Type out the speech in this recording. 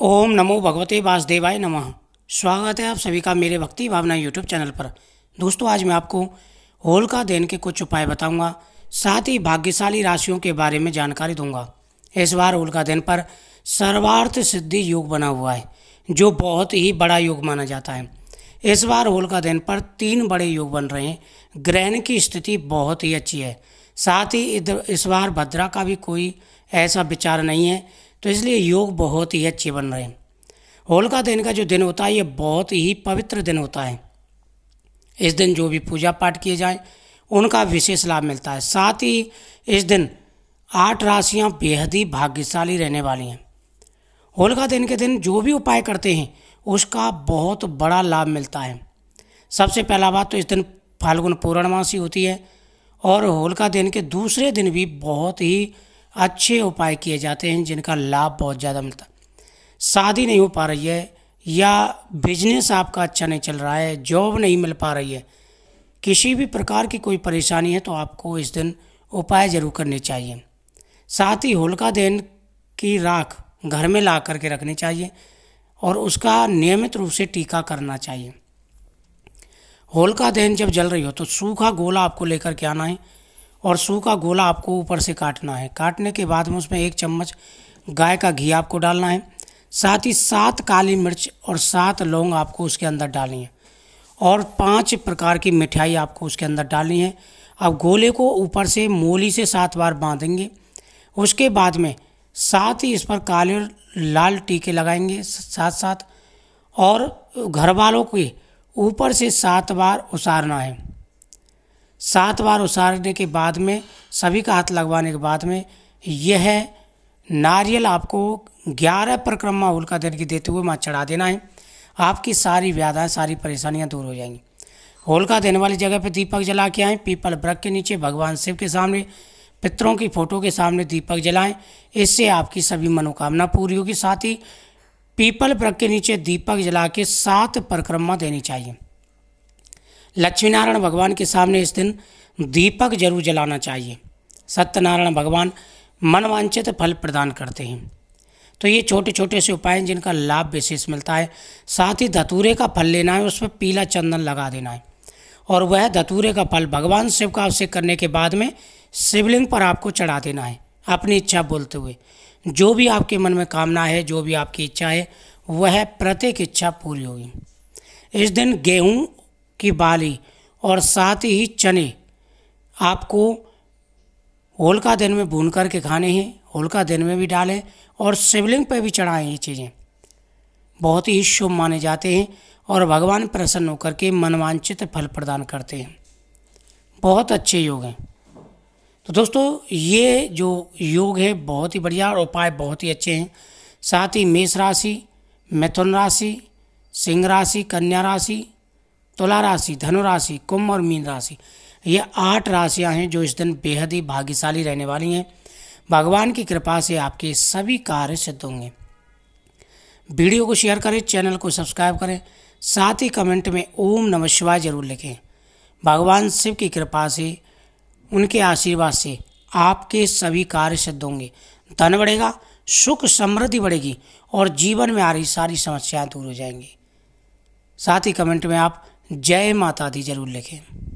ओम नमो भगवते वासुदेवाय नमः स्वागत है आप सभी का मेरे भक्ति भावना यूट्यूब चैनल पर दोस्तों आज मैं आपको होल का देन के कुछ उपाय बताऊंगा साथ ही भाग्यशाली राशियों के बारे में जानकारी दूंगा इस बार होल का देन पर सर्वार्थ सिद्धि योग बना हुआ है जो बहुत ही बड़ा योग माना जाता है इस बार होल का देन पर तीन बड़े योग बन रहे हैं ग्रहण की स्थिति बहुत ही अच्छी है साथ ही इधर इस बार भद्रा का भी कोई ऐसा विचार नहीं है तो इसलिए योग बहुत ही अच्छे बन रहे हैं होलिका दिन का जो दिन होता है ये बहुत ही पवित्र दिन होता है इस दिन जो भी पूजा पाठ किए जाए उनका विशेष लाभ मिलता है साथ ही इस दिन आठ राशियां बेहद ही भाग्यशाली रहने वाली हैं होलिका दिन के दिन जो भी उपाय करते हैं उसका बहुत बड़ा लाभ मिलता है सबसे पहला बात तो इस दिन फाल्गुन पूर्णमासी होती है और होलिका दिन के दूसरे दिन भी बहुत ही अच्छे उपाय किए जाते हैं जिनका लाभ बहुत ज़्यादा मिलता शादी नहीं हो पा रही है या बिजनेस आपका अच्छा नहीं चल रहा है जॉब नहीं मिल पा रही है किसी भी प्रकार की कोई परेशानी है तो आपको इस दिन उपाय ज़रूर करने चाहिए साथ ही होलिका दहन की राख घर में ला करके रखनी चाहिए और उसका नियमित रूप से टीका करना चाहिए होलिका दहन जब जल रही हो तो सूखा गोला आपको लेकर के आना है और सूखा गोला आपको ऊपर से काटना है काटने के बाद में उसमें एक चम्मच गाय का घी आपको डालना है साथ ही सात काली मिर्च और सात लौंग आपको उसके अंदर डालनी है और पांच प्रकार की मिठाई आपको उसके अंदर डालनी है अब गोले को ऊपर से मूली से सात बार बांधेंगे उसके बाद में साथ ही इस पर काले और लाल टीके लगाएंगे साथ साथ और घर वालों के ऊपर से सात बार उसारना है सात बार उसारने के बाद में सभी का हाथ लगवाने के बाद में यह नारियल आपको ग्यारह परिक्रमा उल्का का की देते हुए माँ चढ़ा देना है आपकी सारी व्याधाएँ सारी परेशानियाँ दूर हो जाएंगी होलका देने वाली जगह पर दीपक जला के आएँ पीपल ब्रक के नीचे भगवान शिव के सामने पितरों की फ़ोटो के सामने दीपक जलाएं इससे आपकी सभी मनोकामना पूरी होगी साथ ही पीपल ब्रक के नीचे दीपक जला के सात परिक्रमा देनी चाहिए लक्ष्मी नारायण भगवान के सामने इस दिन दीपक जरूर जलाना चाहिए सत्यनारायण भगवान मनवांचित फल प्रदान करते हैं तो ये छोटे छोटे से उपाय हैं जिनका लाभ विशेष मिलता है साथ ही धतूरे का फल लेना है उसमें पीला चंदन लगा देना है और वह धतूरे का फल भगवान शिव का अवश्य करने के बाद में शिवलिंग पर आपको चढ़ा देना है अपनी इच्छा बोलते हुए जो भी आपके मन में कामना है जो भी आपकी इच्छा है वह प्रत्येक इच्छा पूरी होगी इस दिन गेहूं की बाली और साथ ही चने आपको होलका दिन में भून करके खाने हैं होलका दिन में भी डालें और शिवलिंग पर भी चढ़ाएं ये चीज़ें बहुत ही शुभ माने जाते हैं और भगवान प्रसन्न होकर के मनवांचित फल प्रदान करते हैं बहुत अच्छे योग हैं तो दोस्तों ये जो योग है बहुत ही बढ़िया और उपाय बहुत ही अच्छे हैं साथ ही मेष राशि मिथुन राशि सिंह राशि कन्या राशि तुला राशि धनु राशि कुंभ और मीन राशि ये आठ राशियां हैं जो इस दिन बेहद ही भाग्यशाली रहने वाली हैं भगवान की कृपा से आपके सभी कार्य सिद्ध होंगे वीडियो को शेयर करें चैनल को सब्सक्राइब करें साथ ही कमेंट में ओम नमः शिवाय जरूर लिखें भगवान शिव की कृपा से उनके आशीर्वाद से आपके सभी कार्य सिद्ध होंगे धन बढ़ेगा सुख समृद्धि बढ़ेगी और जीवन में आ रही सारी समस्याएं दूर हो जाएंगी साथ ही कमेंट में आप जय माता दी जरूर लिखें